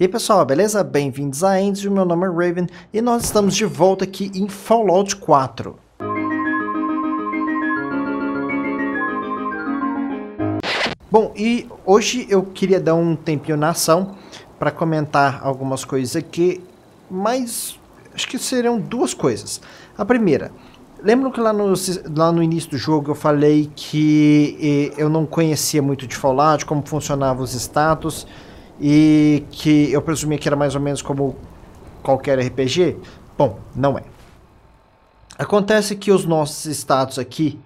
E aí pessoal, beleza? Bem-vindos a Endes, meu nome é Raven e nós estamos de volta aqui em Fallout 4. Bom, e hoje eu queria dar um tempinho na ação para comentar algumas coisas aqui, mas acho que serão duas coisas. A primeira, lembro que lá no, lá no início do jogo eu falei que eh, eu não conhecia muito de Fallout, como funcionavam os status e que eu presumi que era mais ou menos como qualquer RPG? Bom, não é. Acontece que os nossos status aqui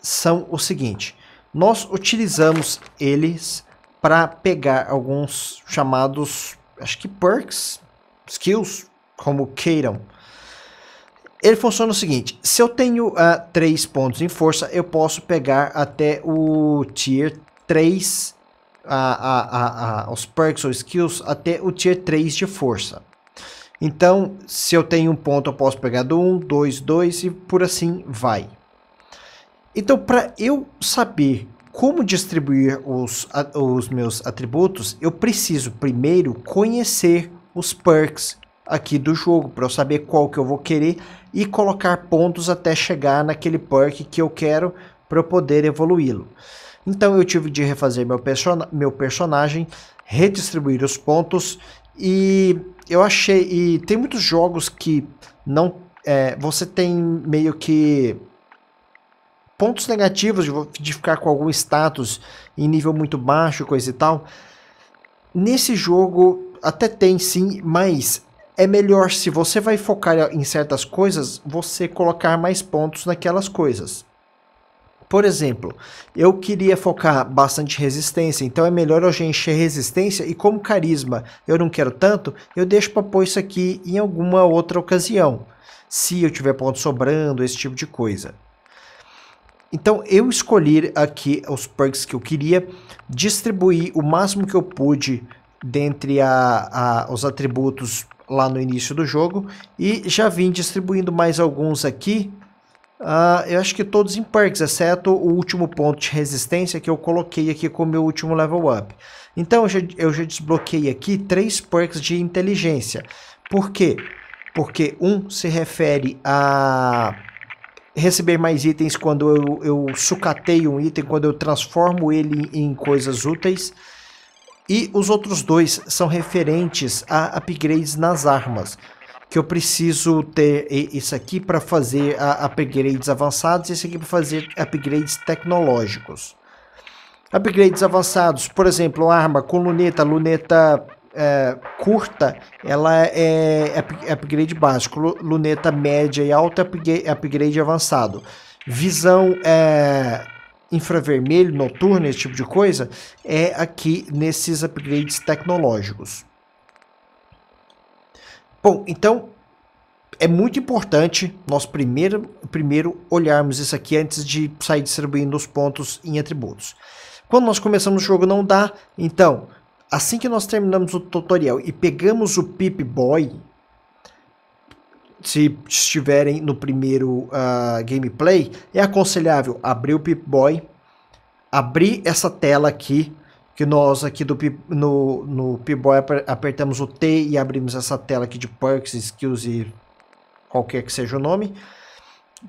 são o seguinte: nós utilizamos eles para pegar alguns chamados, acho que perks, skills, como queiram. Ele funciona o seguinte: se eu tenho uh, pontos em força, eu posso pegar até o tier 3 a, a, a, os perks ou skills até o tier 3 de força. Então, se eu tenho um ponto, eu posso pegar do 1, 2, 2 e por assim vai. Então, para eu saber como distribuir os, os meus atributos, eu preciso primeiro conhecer os perks aqui do jogo, para eu saber qual que eu vou querer e colocar pontos até chegar naquele perk que eu quero para eu poder evoluí-lo. Então eu tive de refazer meu, person meu personagem, redistribuir os pontos e eu achei. E tem muitos jogos que não. É, você tem meio que pontos negativos de, de ficar com algum status em nível muito baixo, coisa e tal. Nesse jogo até tem sim, mas é melhor se você vai focar em certas coisas, você colocar mais pontos naquelas coisas. Por exemplo, eu queria focar bastante resistência, então é melhor eu já encher resistência e como carisma eu não quero tanto, eu deixo para pôr isso aqui em alguma outra ocasião, se eu tiver ponto sobrando, esse tipo de coisa. Então eu escolhi aqui os perks que eu queria, distribuir o máximo que eu pude dentre a, a, os atributos lá no início do jogo e já vim distribuindo mais alguns aqui Uh, eu acho que todos em perks, exceto o último ponto de resistência que eu coloquei aqui como meu último level up. Então eu já, eu já desbloqueei aqui três perks de inteligência. Por quê? Porque um se refere a receber mais itens quando eu, eu sucateio um item, quando eu transformo ele em coisas úteis. E os outros dois são referentes a upgrades nas armas que eu preciso ter isso aqui para fazer upgrades avançados e isso aqui para fazer upgrades tecnológicos. Upgrades avançados, por exemplo, arma com luneta, luneta é, curta, ela é upgrade básico, luneta média e alta, é upgrade avançado. Visão é, infravermelho, noturno, esse tipo de coisa, é aqui nesses upgrades tecnológicos. Bom, então é muito importante nós primeiro, primeiro olharmos isso aqui antes de sair distribuindo os pontos em atributos. Quando nós começamos o jogo não dá, então assim que nós terminamos o tutorial e pegamos o Pip Boy, se estiverem no primeiro uh, gameplay, é aconselhável abrir o Pip Boy, abrir essa tela aqui que nós aqui do, no, no P-Boy apertamos o T e abrimos essa tela aqui de perks, skills e qualquer que seja o nome.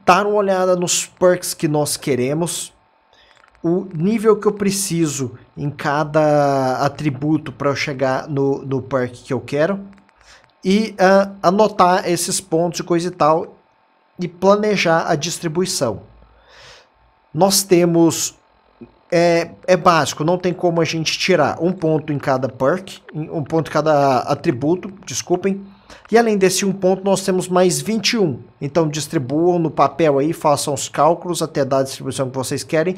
Dar uma olhada nos perks que nós queremos, o nível que eu preciso em cada atributo para eu chegar no, no perk que eu quero e uh, anotar esses pontos e coisa e tal e planejar a distribuição. Nós temos é, é básico, não tem como a gente tirar um ponto em cada perk, um ponto em cada atributo, desculpem. E além desse um ponto, nós temos mais 21. Então distribuam no papel aí, façam os cálculos até dar a distribuição que vocês querem.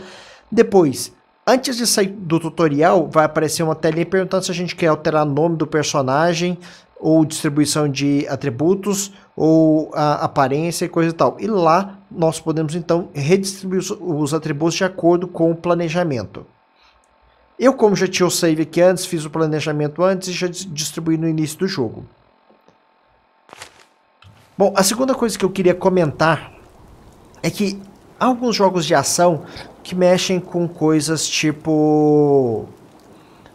Depois, antes de sair do tutorial, vai aparecer uma telinha perguntando se a gente quer alterar o nome do personagem ou distribuição de atributos ou a aparência e coisa e tal. E lá nós podemos então redistribuir os atributos de acordo com o planejamento. Eu, como já tinha o save aqui antes, fiz o planejamento antes e já distribuí no início do jogo. Bom, a segunda coisa que eu queria comentar é que há alguns jogos de ação que mexem com coisas tipo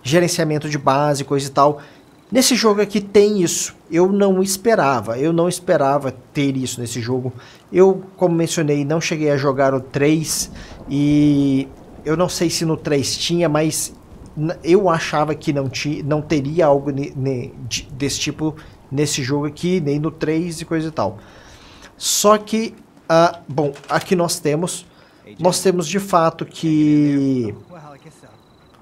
gerenciamento de base, coisa e tal, Nesse jogo aqui tem isso. Eu não esperava, eu não esperava ter isso nesse jogo. Eu, como mencionei, não cheguei a jogar o 3 e eu não sei se no 3 tinha, mas eu achava que não, tinha, não teria algo desse tipo nesse jogo aqui, nem no 3 e coisa e tal. Só que, ah, bom, aqui nós temos, nós temos de fato que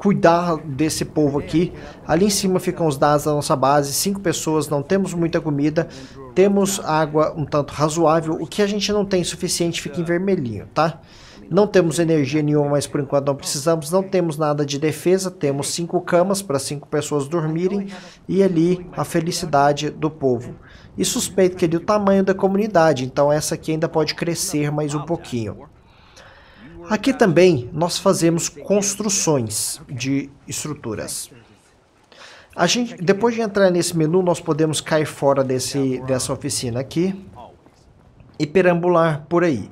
cuidar desse povo aqui. Ali em cima ficam os dados da nossa base, cinco pessoas, não temos muita comida, temos água um tanto razoável, o que a gente não tem suficiente fica em vermelhinho, tá? Não temos energia nenhuma, mas por enquanto não precisamos. Não temos nada de defesa. Temos cinco camas para cinco pessoas dormirem. E ali a felicidade do povo. E suspeito que ali é o tamanho da comunidade. Então essa aqui ainda pode crescer mais um pouquinho. Aqui também nós fazemos construções de estruturas. A gente, depois de entrar nesse menu, nós podemos cair fora desse, dessa oficina aqui e perambular por aí.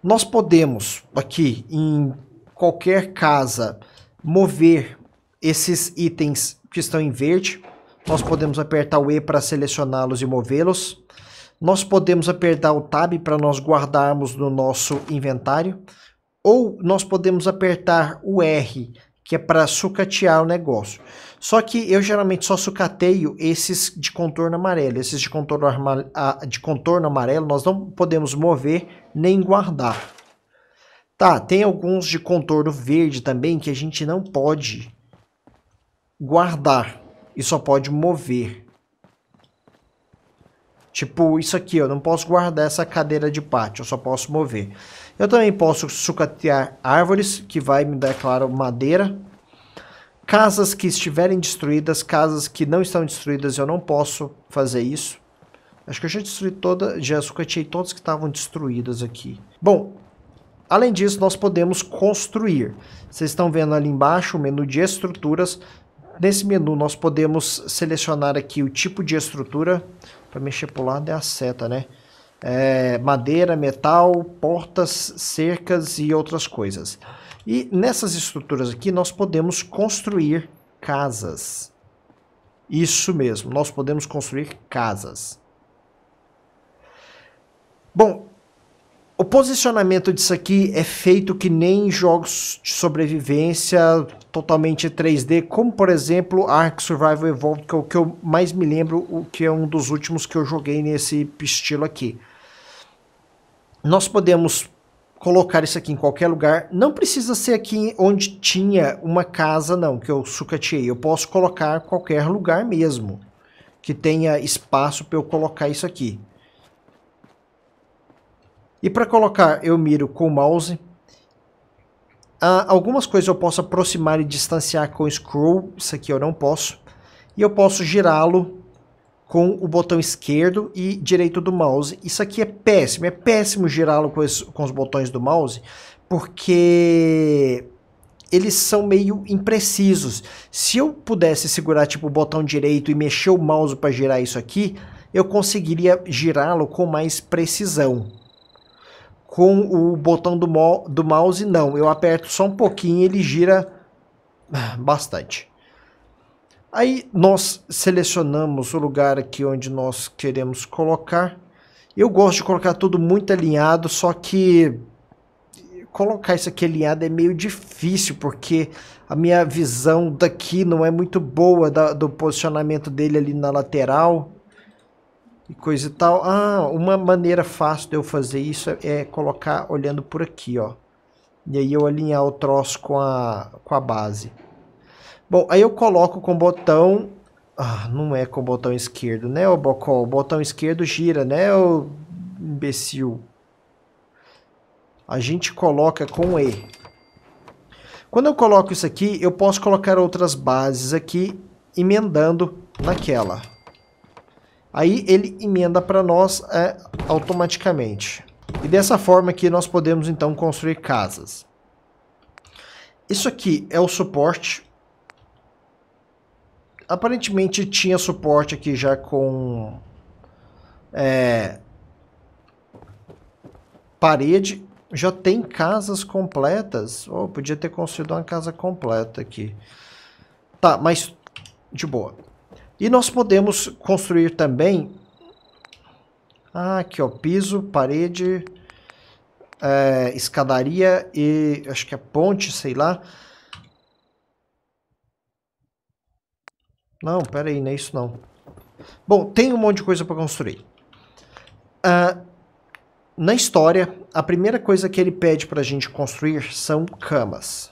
Nós podemos aqui em qualquer casa mover esses itens que estão em verde. Nós podemos apertar o E para selecioná-los e movê-los nós podemos apertar o Tab para nós guardarmos no nosso inventário, ou nós podemos apertar o R, que é para sucatear o negócio. Só que eu geralmente só sucateio esses de contorno amarelo. Esses de contorno, de contorno amarelo nós não podemos mover nem guardar. Tá, tem alguns de contorno verde também que a gente não pode guardar e só pode mover. Tipo, isso aqui, eu não posso guardar essa cadeira de pátio, eu só posso mover. Eu também posso sucatear árvores, que vai me dar, claro, madeira. Casas que estiverem destruídas, casas que não estão destruídas, eu não posso fazer isso. Acho que eu já destruí toda, já sucateei todas que estavam destruídas aqui. Bom, além disso, nós podemos construir. Vocês estão vendo ali embaixo o menu de estruturas. Nesse menu, nós podemos selecionar aqui o tipo de estrutura para mexer para o lado é a seta, né? É, madeira, metal, portas, cercas e outras coisas. E nessas estruturas aqui nós podemos construir casas. Isso mesmo, nós podemos construir casas. Bom, o posicionamento disso aqui é feito que nem jogos de sobrevivência totalmente 3D, como por exemplo Ark Survival Evolved, que é o que eu mais me lembro, o que é um dos últimos que eu joguei nesse estilo aqui. Nós podemos colocar isso aqui em qualquer lugar, não precisa ser aqui onde tinha uma casa não, que eu sucateei, eu posso colocar qualquer lugar mesmo, que tenha espaço para eu colocar isso aqui. E para colocar, eu miro com o mouse. Ah, algumas coisas eu posso aproximar e distanciar com o scroll, isso aqui eu não posso. E eu posso girá-lo com o botão esquerdo e direito do mouse. Isso aqui é péssimo, é péssimo girá-lo com, com os botões do mouse, porque eles são meio imprecisos. Se eu pudesse segurar tipo o botão direito e mexer o mouse para girar isso aqui, eu conseguiria girá-lo com mais precisão com o botão do, do mouse, não. Eu aperto só um pouquinho ele gira bastante. Aí nós selecionamos o lugar aqui onde nós queremos colocar. Eu gosto de colocar tudo muito alinhado, só que colocar isso aqui alinhado é meio difícil, porque a minha visão daqui não é muito boa da, do posicionamento dele ali na lateral e coisa e tal. Ah, uma maneira fácil de eu fazer isso é, colocar olhando por aqui, ó. E aí eu alinhar o troço com a, com a base. Bom, aí eu coloco com o botão... Ah, não é com o botão esquerdo, né, Bocó? O botão esquerdo gira, né, ô imbecil? A gente coloca com E. Quando eu coloco isso aqui, eu posso colocar outras bases aqui, emendando naquela. Aí ele emenda para nós é, automaticamente. E dessa forma que nós podemos então construir casas. Isso aqui é o suporte. Aparentemente tinha suporte aqui já com é, parede. Já tem casas completas. Oh, podia ter construído uma casa completa aqui. Tá, mas de boa. E nós podemos construir também... Ah, aqui ó, piso, parede, é, escadaria e acho que é ponte, sei lá. Não, pera aí, não é isso não. Bom, tem um monte de coisa para construir. Ah, na história, a primeira coisa que ele pede para a gente construir são camas.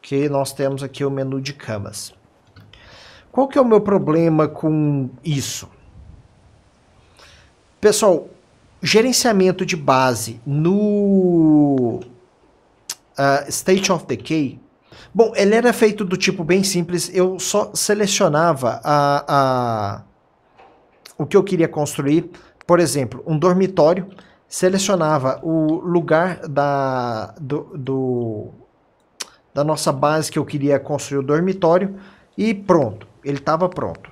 Que nós temos aqui o menu de camas. Qual que é o meu problema com isso? Pessoal, gerenciamento de base no uh, State of Decay, bom, ele era feito do tipo bem simples, eu só selecionava a, a, o que eu queria construir, por exemplo, um dormitório, selecionava o lugar da, do, do da nossa base que eu queria construir o dormitório e pronto ele estava pronto.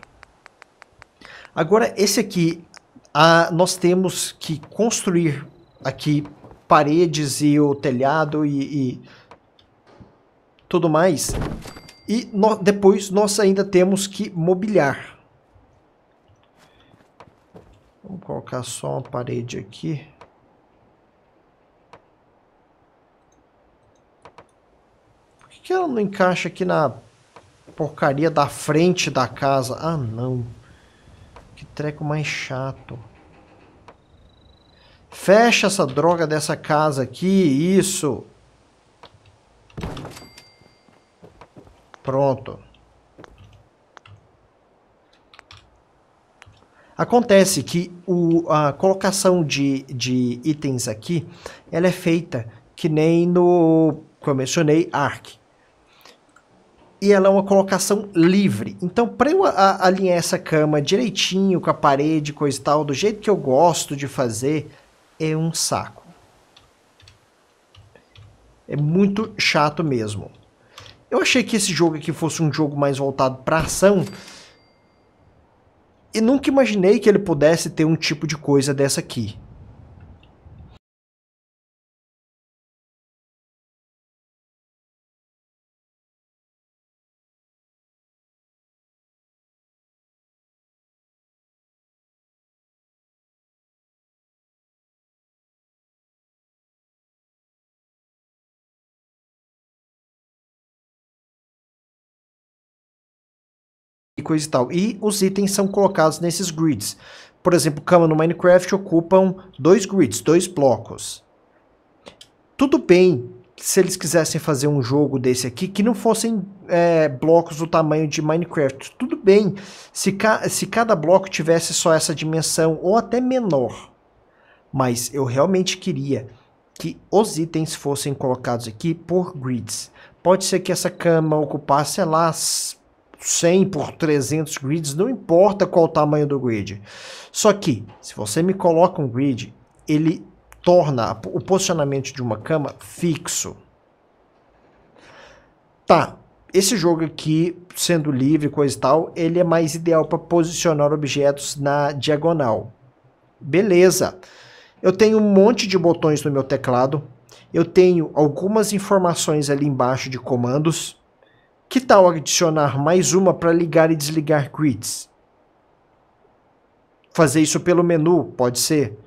Agora, esse aqui, a, nós temos que construir aqui paredes e o telhado e, e tudo mais. E no, depois nós ainda temos que mobiliar. Vamos colocar só uma parede aqui. Por que ela não encaixa aqui na porcaria da frente da casa. Ah, não. Que treco mais chato. Fecha essa droga dessa casa aqui, isso. Pronto. Acontece que o, a colocação de, de itens aqui, ela é feita que nem no, como eu mencionei, ARC e ela é uma colocação livre. Então, para eu a, alinhar essa cama direitinho com a parede, coisa e tal, do jeito que eu gosto de fazer, é um saco. É muito chato mesmo. Eu achei que esse jogo aqui fosse um jogo mais voltado para ação. E nunca imaginei que ele pudesse ter um tipo de coisa dessa aqui. e coisa e tal. E os itens são colocados nesses grids. Por exemplo, cama no Minecraft ocupam dois grids, dois blocos. Tudo bem se eles quisessem fazer um jogo desse aqui que não fossem é, blocos do tamanho de Minecraft. Tudo bem se, ca se cada bloco tivesse só essa dimensão ou até menor. Mas eu realmente queria que os itens fossem colocados aqui por grids. Pode ser que essa cama ocupasse, sei lá, 100 por 300 grids, não importa qual o tamanho do grid. Só que, se você me coloca um grid, ele torna o posicionamento de uma cama fixo. Tá, esse jogo aqui, sendo livre, coisa e tal, ele é mais ideal para posicionar objetos na diagonal. Beleza. Eu tenho um monte de botões no meu teclado. Eu tenho algumas informações ali embaixo de comandos. Que tal adicionar mais uma para ligar e desligar grids? Fazer isso pelo menu, pode ser?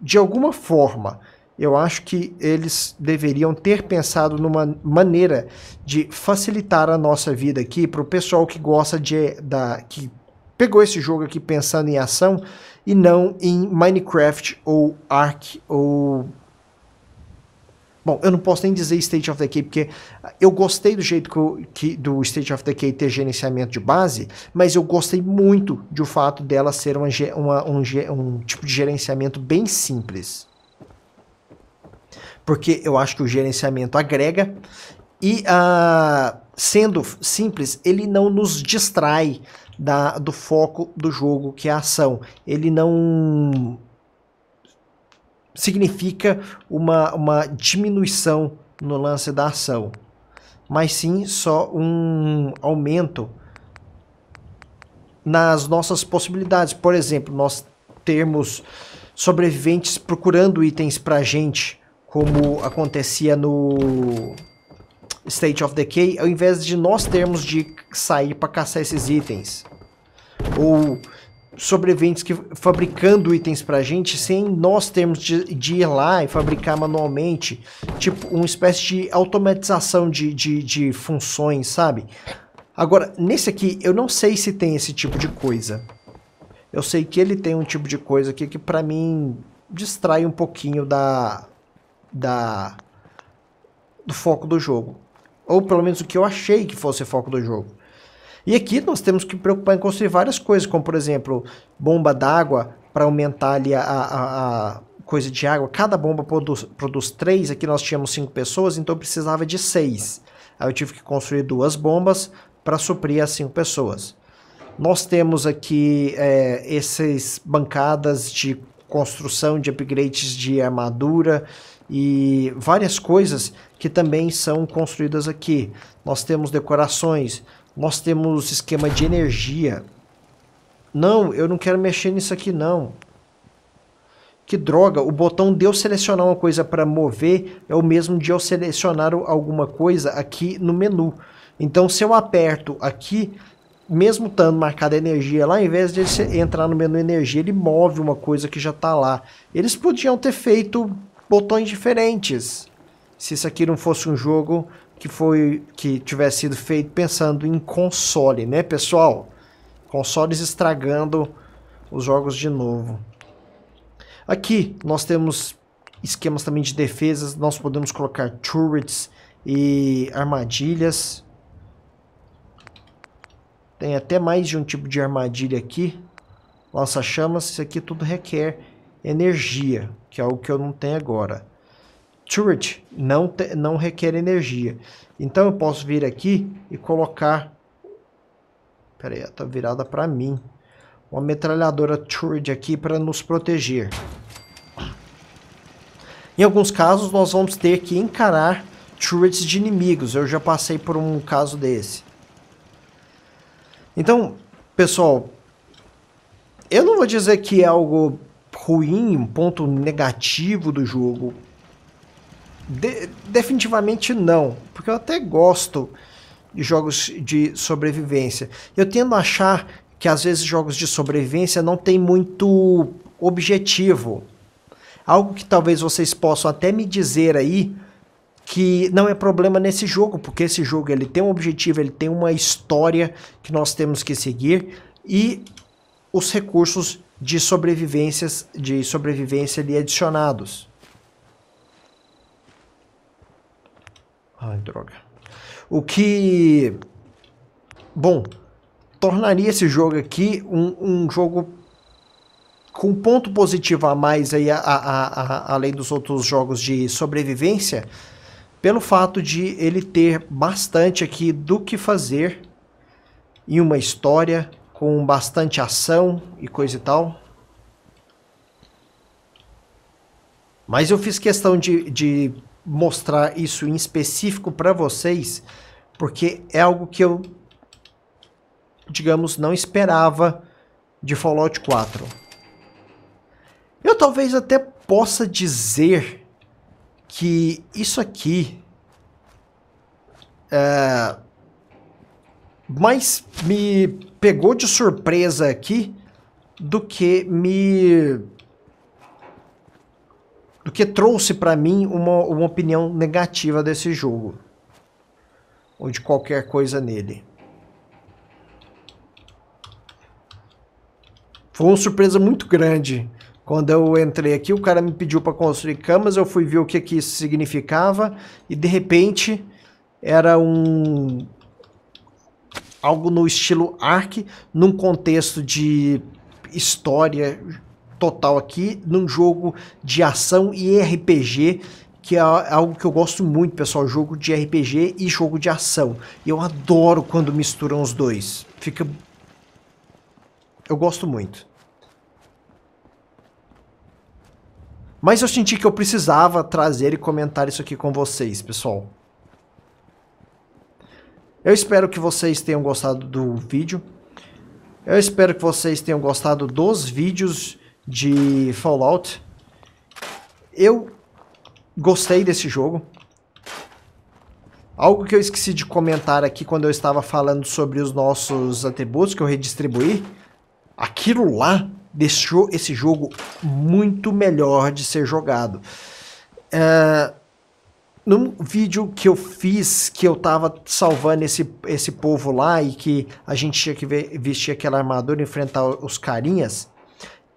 De alguma forma, eu acho que eles deveriam ter pensado numa maneira de facilitar a nossa vida aqui para o pessoal que gosta de da que pegou esse jogo aqui pensando em ação e não em Minecraft ou Ark ou Bom, eu não posso nem dizer State of Decay, porque eu gostei do jeito que, que, do State of Decay ter gerenciamento de base, mas eu gostei muito do fato dela ser uma, uma, um, um tipo de gerenciamento bem simples. Porque eu acho que o gerenciamento agrega e, uh, sendo simples, ele não nos distrai da, do foco do jogo, que é a ação. Ele não significa uma, uma diminuição no lance da ação, mas sim só um aumento nas nossas possibilidades. Por exemplo, nós termos sobreviventes procurando itens pra gente, como acontecia no State of Decay, ao invés de nós termos de sair para caçar esses itens. Ou sobreviventes que fabricando itens pra gente sem nós termos de, de, ir lá e fabricar manualmente. Tipo, uma espécie de automatização de, de, de funções, sabe? Agora, nesse aqui, eu não sei se tem esse tipo de coisa. Eu sei que ele tem um tipo de coisa aqui que pra mim distrai um pouquinho da... da do foco do jogo. Ou pelo menos o que eu achei que fosse foco do jogo. E aqui nós temos que preocupar em construir várias coisas, como por exemplo, bomba d'água para aumentar ali a, a, a, coisa de água. Cada bomba produz, produz três, aqui nós tínhamos cinco pessoas, então precisava de seis. Aí eu tive que construir duas bombas para suprir as cinco pessoas. Nós temos aqui é, essas bancadas de construção de upgrades de armadura e várias coisas que também são construídas aqui. Nós temos decorações, nós temos esquema de energia. Não, eu não quero mexer nisso aqui não. Que droga, o botão de eu selecionar uma coisa para mover é o mesmo de eu selecionar alguma coisa aqui no menu. Então se eu aperto aqui, mesmo estando marcada energia lá, ao invés de ele entrar no menu energia, ele move uma coisa que já está lá. Eles podiam ter feito botões diferentes. Se isso aqui não fosse um jogo que foi que tivesse sido feito pensando em console, né, pessoal? Consoles estragando os jogos de novo. Aqui nós temos esquemas também de defesas, nós podemos colocar turrets e armadilhas. Tem até mais de um tipo de armadilha aqui. Lança chamas, isso aqui tudo requer energia, que é algo que eu não tenho agora turret não, te, não requer energia. Então eu posso vir aqui e colocar... Pera aí, tá virada para mim. Uma metralhadora turret aqui para nos proteger. Em alguns casos nós vamos ter que encarar turrets de inimigos. Eu já passei por um caso desse. Então, pessoal, eu não vou dizer que é algo ruim, um ponto negativo do jogo. De definitivamente não, porque eu até gosto de jogos de sobrevivência. Eu tendo a achar que às vezes jogos de sobrevivência não tem muito objetivo. Algo que talvez vocês possam até me dizer aí que não é problema nesse jogo, porque esse jogo ele tem um objetivo, ele tem uma história que nós temos que seguir e os recursos de sobrevivências de sobrevivência ali adicionados. Ai, droga. O que. Bom, tornaria esse jogo aqui um, um jogo com ponto positivo a mais aí, a, a, a, além dos outros jogos de sobrevivência, pelo fato de ele ter bastante aqui do que fazer em uma história com bastante ação e coisa e tal. Mas eu fiz questão de, de mostrar isso em específico para vocês, porque é algo que eu, digamos, não esperava de Fallout 4. Eu talvez até possa dizer que isso aqui é, mais me pegou de surpresa aqui do que me do que trouxe para mim uma, uma opinião negativa desse jogo ou de qualquer coisa nele. Foi uma surpresa muito grande. Quando eu entrei aqui, o cara me pediu para construir camas, eu fui ver o que, que isso significava e de repente era um algo no estilo Ark, num contexto de história total aqui num jogo de ação e RPG que é algo que eu gosto muito, pessoal, jogo de RPG e jogo de ação. eu adoro quando misturam os dois. Fica eu gosto muito. Mas eu senti que eu precisava trazer e comentar isso aqui com vocês, pessoal. Eu espero que vocês tenham gostado do vídeo. Eu espero que vocês tenham gostado dos vídeos de Fallout. Eu gostei desse jogo. Algo que eu esqueci de comentar aqui quando eu estava falando sobre os nossos atributos que eu redistribuí, aquilo lá deixou esse jogo muito melhor de ser jogado. No eh, num vídeo que eu fiz, que eu tava salvando esse, esse povo lá e que a gente tinha que vestir aquela armadura e enfrentar os carinhas,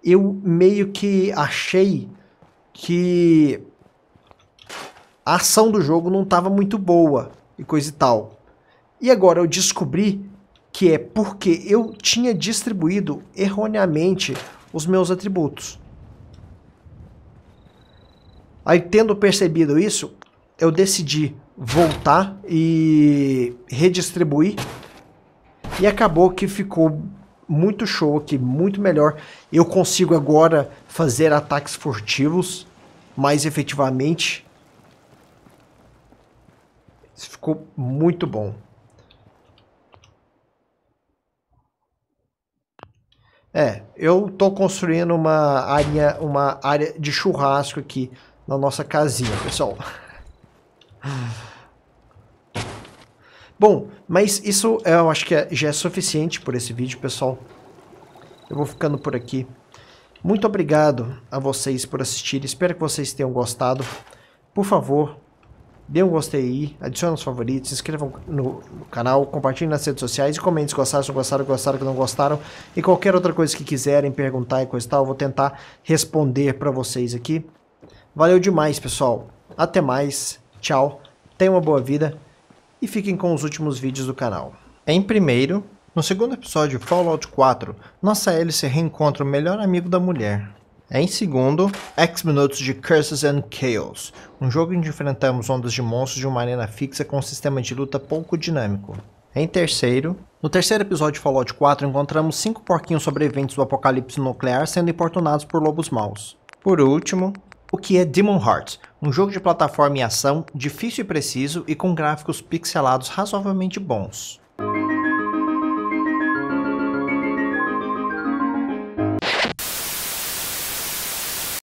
eu meio que achei que a ação do jogo não estava muito boa e coisa e tal. E agora eu descobri que é porque eu tinha distribuído erroneamente os meus atributos. Aí, tendo percebido isso, eu decidi voltar e redistribuir. E acabou que ficou muito show aqui, muito melhor. Eu consigo agora fazer ataques furtivos mais efetivamente. Isso ficou muito bom. É, eu tô construindo uma área, uma área de churrasco aqui na nossa casinha, pessoal. Bom, mas isso eu acho que é, já é suficiente por esse vídeo, pessoal. Eu vou ficando por aqui. Muito obrigado a vocês por assistir. Espero que vocês tenham gostado. Por favor, dê um gostei aí, adicione os favoritos, se inscrevam no, no canal, compartilhem nas redes sociais e comentem se gostaram, se não gostaram, gostaram, que não gostaram. E qualquer outra coisa que quiserem perguntar e coisa e tal, eu vou tentar responder para vocês aqui. Valeu demais, pessoal. Até mais. Tchau. Tenha uma boa vida e fiquem com os últimos vídeos do canal. Em primeiro, no segundo episódio Fallout 4, nossa hélice reencontra o melhor amigo da mulher. Em segundo, X Minutos de Curses and Chaos, um jogo em que enfrentamos ondas de monstros de uma arena fixa com um sistema de luta pouco dinâmico. Em terceiro, no terceiro episódio de Fallout 4, encontramos cinco porquinhos sobreviventes do apocalipse nuclear sendo importunados por lobos maus. Por último, o que é Demon Hearts, um jogo de plataforma e ação difícil e preciso e com gráficos pixelados razoavelmente bons.